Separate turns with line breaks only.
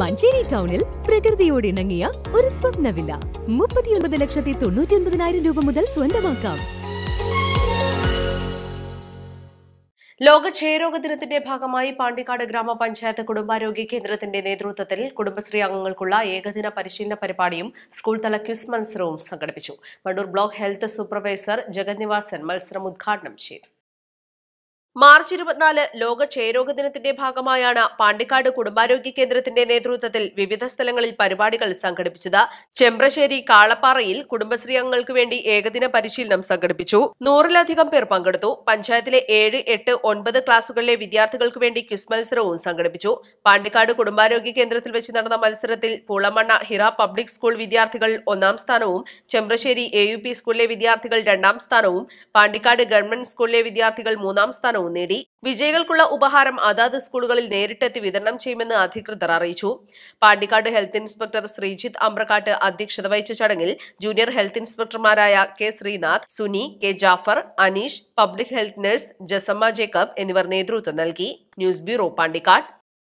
മഞ്ചേരി ടൗണിൽ പ്രകൃതിയോട് ഇണങ്ങിയ ഒരു സ്വപ്നവില്ല വില്ല മുപ്പത്തിയൊൻപത് ലക്ഷത്തി തൊണ്ണൂറ്റി ഒൻപതിനായിരം രൂപ മുതൽ സ്വന്തമാക്കാം
ലോക ക്ഷയരോഗ ദിനത്തിന്റെ ഭാഗമായി പാണ്ടിക്കാട് ഗ്രാമപഞ്ചായത്ത് കുടുംബാരോഗ്യ കേന്ദ്രത്തിന്റെ നേതൃത്വത്തിൽ കുടുംബശ്രീ അംഗങ്ങൾക്കുള്ള ഏകദിന പരിശീലന പരിപാടിയും സ്കൂൾ തല ക്വിസ് മത്സരവും സംഘടിപ്പിച്ചു Wandoor block health supervisor Jagannivasan മത്സരം ഉദ്ഘാടനം ചെയ്തു മാർച്ച് ഇരുപത്തിനാല് ലോക ക്ഷയരോഗ ദിനത്തിന്റെ ഭാഗമായാണ് പാണ്ടിക്കാട് കുടുംബാരോഗ്യ കേന്ദ്രത്തിന്റെ നേതൃത്വത്തിൽ വിവിധ സ്ഥലങ്ങളിൽ പരിപാടികൾ സംഘടിപ്പിച്ചത് ചെമ്പ്രശ്ശേരി കാളപ്പാറയിൽ കുടുംബശ്രീ അംഗങ്ങൾക്ക് വേണ്ടി ഏകദിന പരിശീലനം സംഘടിപ്പിച്ചു നൂറിലധികം പേർ പങ്കെടുത്തു പഞ്ചായത്തിലെ ഏഴ് എട്ട് ഒൻപത് ക്ലാസുകളിലെ വിദ്യാർത്ഥികൾക്ക് വേണ്ടി ക്വിസ് മത്സരവും സംഘടിപ്പിച്ചു പാണ്ടിക്കാട് കുടുംബാരോഗ്യ കേന്ദ്രത്തിൽ വെച്ച് നടന്ന മത്സരത്തിൽ പൂളമണ്ണ ഹിറ പബ്ലിക് സ്കൂൾ വിദ്യാർത്ഥികൾ ഒന്നാം സ്ഥാനവും ചെമ്പ്രശ്ശേരി എ സ്കൂളിലെ വിദ്യാർത്ഥികൾ രണ്ടാം സ്ഥാനവും പാണ്ടിക്കാട് ഗവൺമെന്റ് സ്കൂളിലെ വിദ്യാർത്ഥികൾ മൂന്നാം സ്ഥാനവും സ്ഥാനവും നേടി വിജയികൾക്കുള്ള ഉപഹാരം അതാത് സ്കൂളുകളിൽ നേരിട്ടെത്തി വിതരണം ചെയ്യുമെന്ന് അധികൃതർ അറിയിച്ചു പാണ്ടിക്കാട് ഹെൽത്ത് ഇൻസ്പെക്ടർ ശ്രീജിത്ത് അമ്പ്രക്കാട്ട് അധ്യക്ഷത വഹിച്ച ചടങ്ങിൽ ജൂനിയർ ഹെൽത്ത് ഇൻസ്പെക്ടർമാരായ K Sreenath Suni K Jafar Aneesh public health nurse Jasamma Jacob എന്നിവർ നേതൃത്വം നൽകി ന്യൂസ് ബ്യൂറോ പാണ്ടിക്കാട്